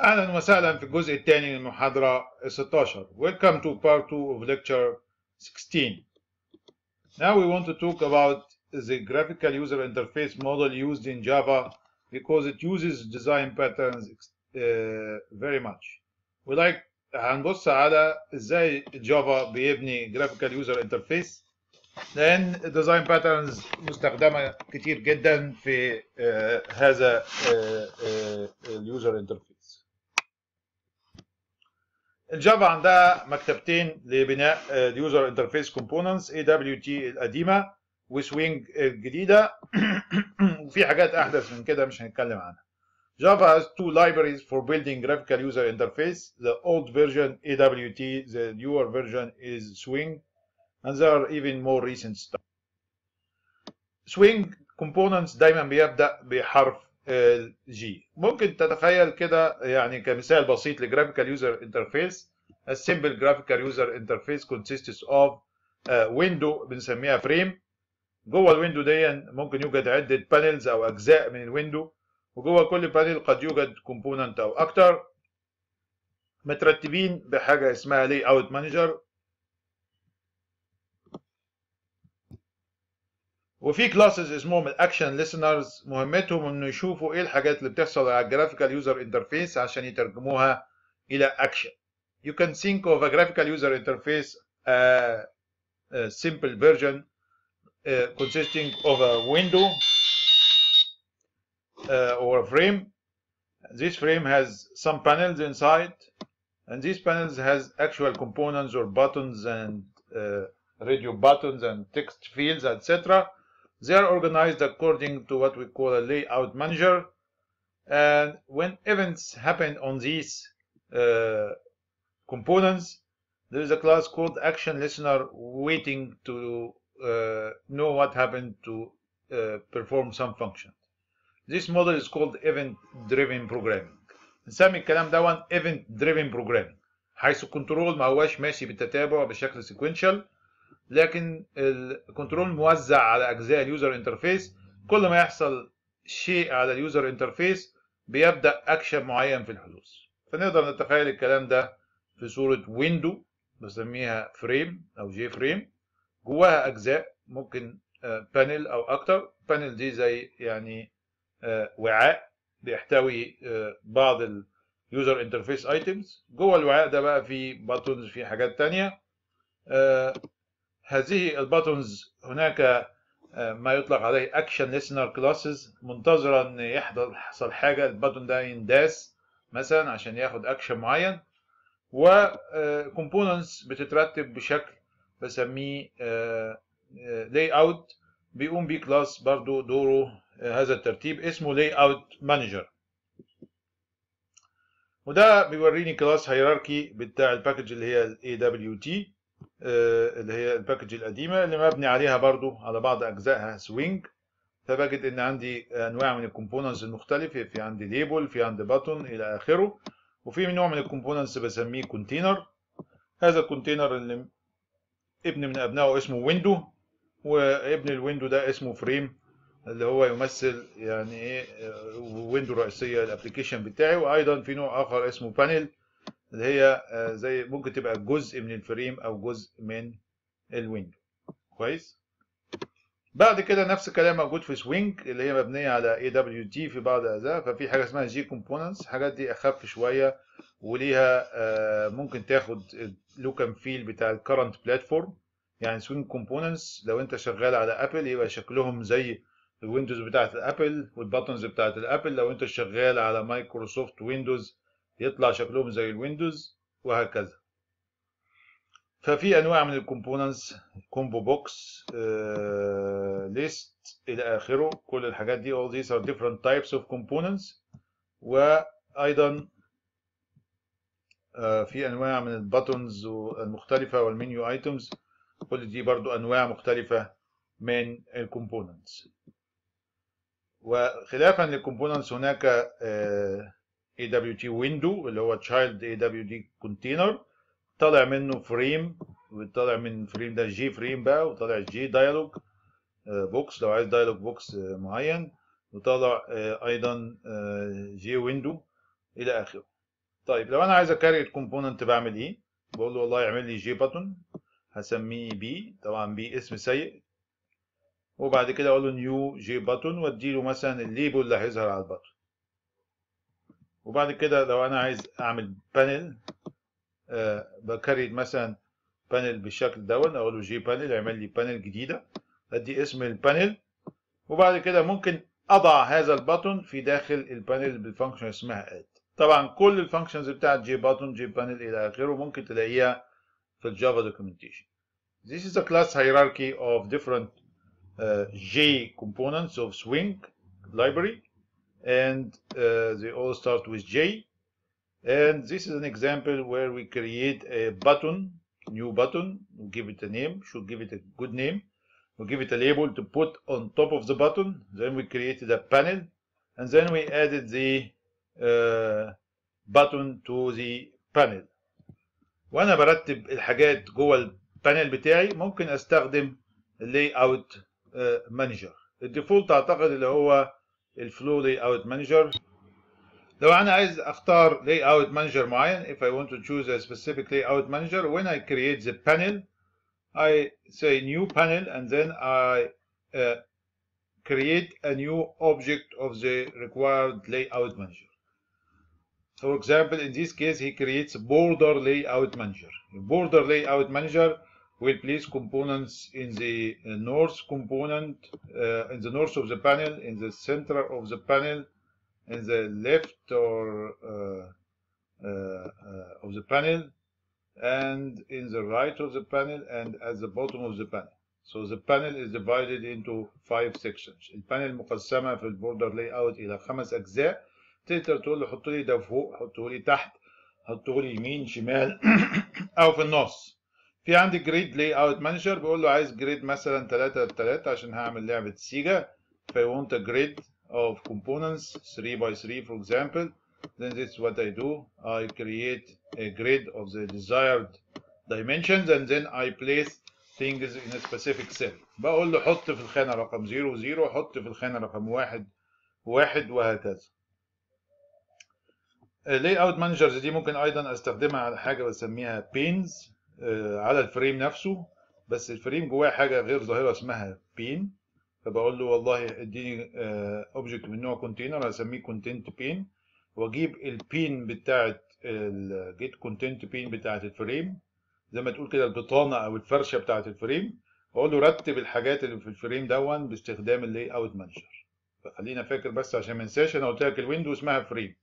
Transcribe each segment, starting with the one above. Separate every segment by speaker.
Speaker 1: اهلا وسهلا في الجزء الثاني من المحاضره 16 welcome to part 2 of lecture 16 now we want to talk about the graphical user interface model used in java because it uses design patterns uh, very much we like هنبص على ازاي جافا بيبني graphical user interface لان design patterns مستخدمه كتير جدا في uh, هذا اليوزر uh, interface الجافا عندها مكتبتين لبناء اليوزر انترفيس كومبوننتس اي دبليو تي القديمه وسوينج الجديده وفي حاجات احدث من كده مش هنتكلم عنها Java has two libraries for building graphical user interface. The old version AWT, the newer version is Swing, and there are even more recent stuff. Swing components دايما بيبدأ بحرف جي ممكن تتخيل كده يعني كمثال بسيط لجرافيكال يوزر انترفيس السيمبل جرافيكال يوزر انترفيس كونسيستس اوف ويندو بنسميها فريم جوه الويندو دي ممكن يوجد عده بانلز او اجزاء من الويندو وجوه كل بانل قد يوجد كومبوننت او اكتر مترتبين بحاجه اسمها لي اوت مانجر وفي كلاسز اسمهم الاكشن ليسنرز مهمتهم انه يشوفوا ايه الحاجات اللي بتحصل على الجرافيكال يوزر انترفيس عشان يترجموها الى اكشن you can think of a graphical user interface uh, a simple version uh, consisting of a window uh, or a frame this frame has some panels inside and these panels has actual components or buttons and uh, radio buttons and text fields etc They are organized according to what we call a layout manager. And when events happen on these uh, components, there is a class called action listener waiting to uh, know what happened to uh, perform some function. This model is called event driven programming. نسمي الكلام ده event driven programming حيث الكنترول ما هواش ماشي بالتتابع بشكل sequential لكن الكنترول موزع على اجزاء اليوزر انترفيس كل ما يحصل شيء على اليوزر انترفيس بيبدا اكشن معين في الحدوث فنقدر نتخيل الكلام ده في صوره ويندو بسميها فريم او جي فريم جواها اجزاء ممكن بانل آه، او اكتر بانل دي زي يعني آه، وعاء بيحتوي آه، بعض اليوزر انترفيس ايتمز جوه الوعاء ده بقى في باتونز في حاجات تانية هذه الباتونز هناك آه، ما يطلق عليه اكشن ليسنر كلاسز منتظره ان يحصل حاجه الباتون ده ينداس مثلا عشان ياخد اكشن معين وكومبوننتس آه، بتترتب بشكل بسميه لاي آه، اوت بيقوم بيه كلاس برضو دوره هذا الترتيب اسمه لاي اوت مانجر وده بيوريني كلاس هيراركي بتاع الباكج اللي هي ال AWT آه، اللي هي الباكج القديمه اللي مبني عليها برضو على بعض اجزائها سوينج فبجد ان عندي انواع من الكومبوننتس المختلفه في عندي ليبل في عندي باتون الى اخره وفي نوع من الكومبوننتس بسميه كونتينر هذا الكونتينر اللي ابن من ابنائه اسمه ويندو وابن الويندو ده اسمه فريم اللي هو يمثل يعني ايه ويندو آه، رئيسيه الابلكيشن بتاعي وايضا في نوع اخر اسمه بانيل اللي هي آه، زي ممكن تبقى جزء من الفريم او جزء من الويندو كويس بعد كده نفس الكلام موجود في سوينج اللي هي مبنيه على اي دبليو تي في بعض الاجزاء ففي حاجه اسمها جي كومبوننتس الحاجات دي اخف شويه وليها آه، ممكن تاخد لوك اند فيل بتاع الكرنت بلاتفورم يعني سوينج كومبوننتس لو انت شغال على ابل يبقى شكلهم زي الويندوز بتاعت الابل والباتنز بتاعت الابل لو انت شغال على مايكروسوفت ويندوز يطلع شكلهم زي الويندوز وهكذا ففي انواع من الكومبوننتس كومبو بوكس آه، ليست الى اخره كل الحاجات دي all these are different types of components وايضا آه، في انواع من الباتونز المختلفه والمنيو ايتمز كل دي برضو انواع مختلفه من الكومبوننتس وخلافا للكومبوننتس هناك آه، AWT window ويندو اللي هو تشايلد AWT container كونتينر طالع منه فريم وطالع من فريم ده جي فريم بقى وطالع جي دايلوج بوكس لو عايز دايلوج آه، بوكس معين وطالع آه، ايضا جي آه، ويندو الى اخره طيب لو انا عايز اكاري الكومبوننت بعمل ايه بقول له والله اعمل لي جي باتون هسميه بي طبعا بي اسم سيء وبعد كده اقول له نيو جي باتون وادي له مثلا الليبل اللي هيظهر على الباتون وبعد كده لو انا عايز اعمل بانل آه، بكريت مثلا بانل بالشكل دون اقول له جي بانل يعمل لي بانل جديده ادي اسم البانل وبعد كده ممكن اضع هذا البطن في داخل البانل بالفانكشن اسمها اد طبعا كل الفانكشنز بتاعت جي بطن جي بانل الى اخره ممكن تلاقيها في الجافا دوكيومنتيشن This is a class hierarchy of different uh, J components of Swing library. and uh, they all start with J. And this is an example where we create a button, new button, we give it a name, should give it a good name. We give it a label to put on top of the button. Then we created a panel and then we added the uh, button to the panel. وانا برتب الحاجات جوه البانيل بتاعي ممكن استخدم اللاي uh, manager. الديفولت اعتقد اللي هو الفلو لاي اوت مانجر لو انا عايز اختار لاي اوت مانجر معين if I want to choose a specific layout manager when I create the panel I say new panel and then I uh, create a new object of the required layout manager. For example, in this case, he creates border layout manager. Border layout manager will place components in the uh, north component, uh, in the north of the panel, in the center of the panel, in the left or uh, uh, uh, of the panel, and in the right of the panel, and at the bottom of the panel. So the panel is divided into five sections. The panel مقسمة في البوردر border layout. إلى خمس أجزاء. تقدر تقول له حط لي ده فوق، حطه لي تحت، حطه لي يمين شمال أو في النص. في عندي جريد لاي اوت مانجر بقول له عايز جريد مثلا 3 3 عشان هعمل لعبه سيجا فاي I want a grid of 3 باي 3 فور اكزامبل then this is what I do I create a grid of the desired dimensions and then I place things in a specific cell بقول له حط في الخانة رقم 0 0 حط في الخانة رقم 1 1 وهكذا layout managers دي ممكن ايضا استخدمها على حاجة بسميها pins آه، على الفريم نفسه بس الفريم جواه حاجه غير ظاهره اسمها بين فبقول له والله اديني اوبجكت آه، من نوع كونتينر هسميه كونتنت بين واجيب البين بتاعت الجيت كونتنت بين بتاعت الفريم زي ما تقول كده البطانه او الفرشه بتاعت الفريم واقول له رتب الحاجات اللي في الفريم دون باستخدام اللي اوت مانجر فخلينا فاكر بس عشان ما انساش انا قلت لك الويندو اسمها فريم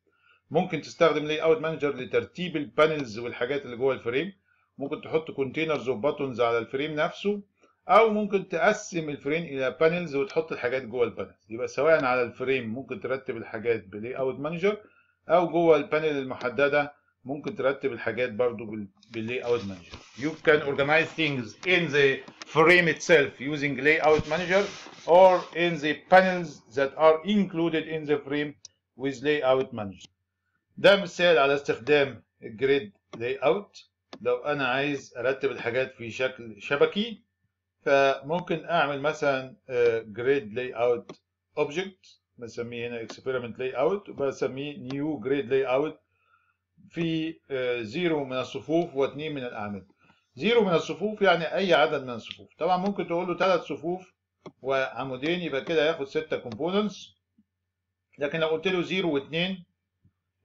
Speaker 1: ممكن تستخدم لي اوت مانجر لترتيب البانلز والحاجات اللي جوه الفريم ممكن تحط كونتينرز وباتونز على الفريم نفسه او ممكن تقسم الفريم الى بانلز وتحط الحاجات جوه البانلز يبقى سواء على الفريم ممكن ترتب الحاجات بلاي اوت مانجر او جوه البانل المحدده ممكن ترتب الحاجات برضو باللاي اوت مانجر you can organize things in the frame itself using layout manager or in the panels that are included in the frame with layout manager ده مثال على استخدام grid layout لو انا عايز ارتب الحاجات في شكل شبكي فممكن اعمل مثلا جريد لاي اوت اوبجكت بسميه هنا اكسبيرمنت لاي اوت وبسميه نيو جريد لاي اوت في زيرو آه، من الصفوف واثنين من الاعمده زيرو من الصفوف يعني اي عدد من الصفوف طبعا ممكن تقول له ثلاث صفوف وعمودين يبقى كده هياخد سته كومبوننتس لكن لو قلت له زيرو واثنين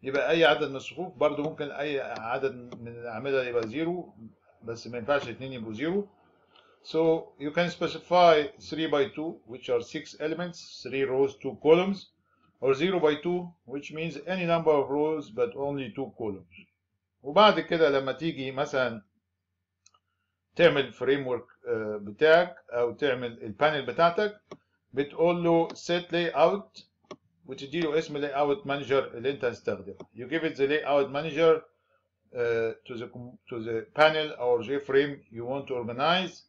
Speaker 1: يبقى اي عدد من الصفوف برضو ممكن اي عدد من الاعمده يبقى زيرو بس ما ينفعش اتنين يبقوا زيرو So you can specify 3 by 2 which are 6 elements 3 rows 2 columns or 0 by 2 which means any number of rows but only 2 columns وبعد كده لما تيجي مثلا تعمل فريم آه، بتاعك او تعمل البانل بتاعتك بتقول له set layout وتديله اسم D O S اوت مانجر اللي انت هتستخدمه you give it the layout manager uh, to the to the panel or JFrame frame you want to organize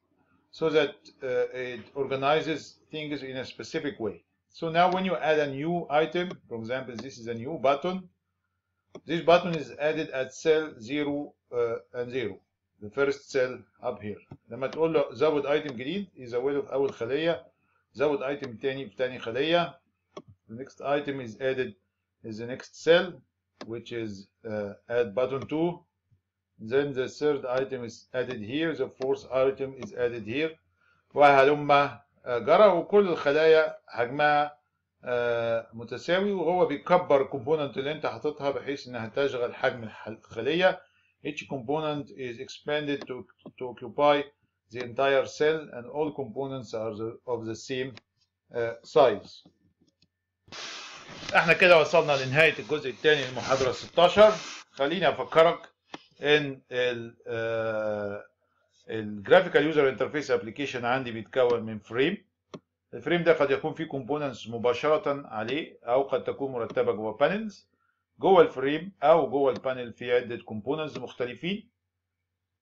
Speaker 1: so that uh, it organizes things in a specific way so now when you add a new item for example this is a new button this button is added at cell 0 uh, and 0 the first cell up here لما تقول له زود ايتم جديد يزوده of اول خليه زود item تاني في تاني خليه The next item is added is the next cell, which is uh, add button 2. Then the third item is added here. The fourth item is added here. وهلما جرى وكل الخلايا حجمها متساوي وهو بيكبر الكومبوننت اللي انت حاططها بحيث انها تشغل حجم الخليه each component is expanded to, to occupy the entire cell and all components are the, of the same uh, size احنا كده وصلنا لنهاية الجزء الثاني من المحاضرة 16 خليني افكرك ان الجرافيكال يوزر انترفيس ابلكيشن عندي بيتكون من فريم الفريم ده قد يكون فيه كومبوننتس مباشرة عليه او قد تكون مرتبة جوه بانلز جوه الفريم او جوه البانل في عدة كومبوننتس مختلفين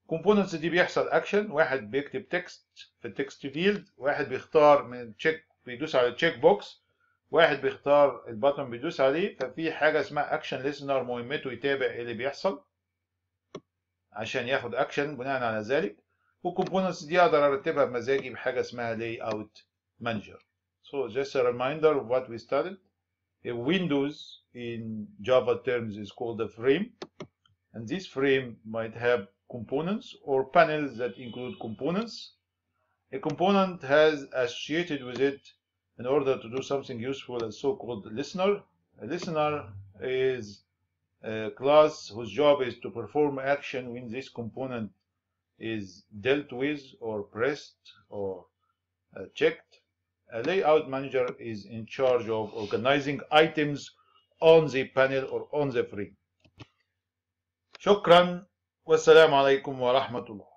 Speaker 1: كومبوننتس دي بيحصل اكشن واحد بيكتب تكست في التكست فيلد واحد بيختار من تشيك بيدوس على التشيك بوكس واحد بيختار البطن بيدوس عليه ففي حاجه اسمها اكشن ليسنر مهمته يتابع ايه اللي بيحصل عشان ياخد اكشن بناء على ذلك والكومبوننتس دي اقدر ارتبها بمزاجي بحاجه اسمها لاي اوت مانجر So just a reminder of what we started. A Windows in Java terms is called a frame. And this frame might have components or panels that include components. A component has associated with it in order to do something useful a so-called listener. A listener is a class whose job is to perform action when this component is dealt with or pressed or uh, checked. A layout manager is in charge of organizing items on the panel or on the frame. شكرا والسلام عليكم ورحمة الله